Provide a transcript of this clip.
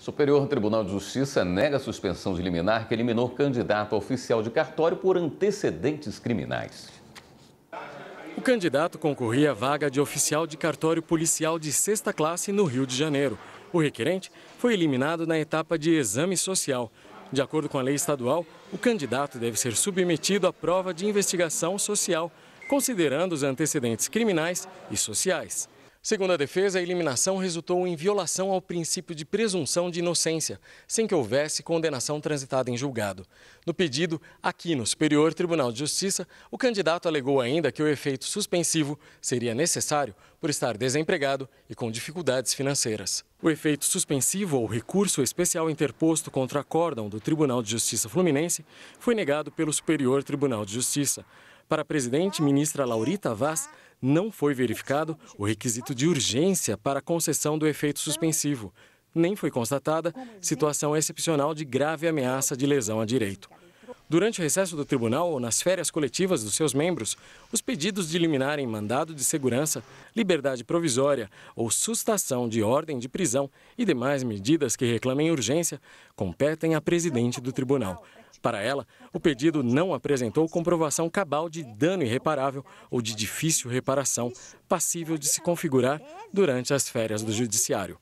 Superior Tribunal de Justiça nega a suspensão de liminar que eliminou candidato a oficial de cartório por antecedentes criminais. O candidato concorria à vaga de oficial de cartório policial de sexta classe no Rio de Janeiro. O requerente foi eliminado na etapa de exame social. De acordo com a lei estadual, o candidato deve ser submetido à prova de investigação social, considerando os antecedentes criminais e sociais. Segundo a defesa, a eliminação resultou em violação ao princípio de presunção de inocência, sem que houvesse condenação transitada em julgado. No pedido, aqui no Superior Tribunal de Justiça, o candidato alegou ainda que o efeito suspensivo seria necessário por estar desempregado e com dificuldades financeiras. O efeito suspensivo ou recurso especial interposto contra acórdão do Tribunal de Justiça Fluminense foi negado pelo Superior Tribunal de Justiça. Para a presidente ministra Laurita Vaz, não foi verificado o requisito de urgência para a concessão do efeito suspensivo. Nem foi constatada situação excepcional de grave ameaça de lesão a direito. Durante o recesso do tribunal ou nas férias coletivas dos seus membros, os pedidos de liminar em mandado de segurança, liberdade provisória ou sustação de ordem de prisão e demais medidas que reclamem urgência competem à presidente do tribunal. Para ela, o pedido não apresentou comprovação cabal de dano irreparável ou de difícil reparação, passível de se configurar durante as férias do Judiciário.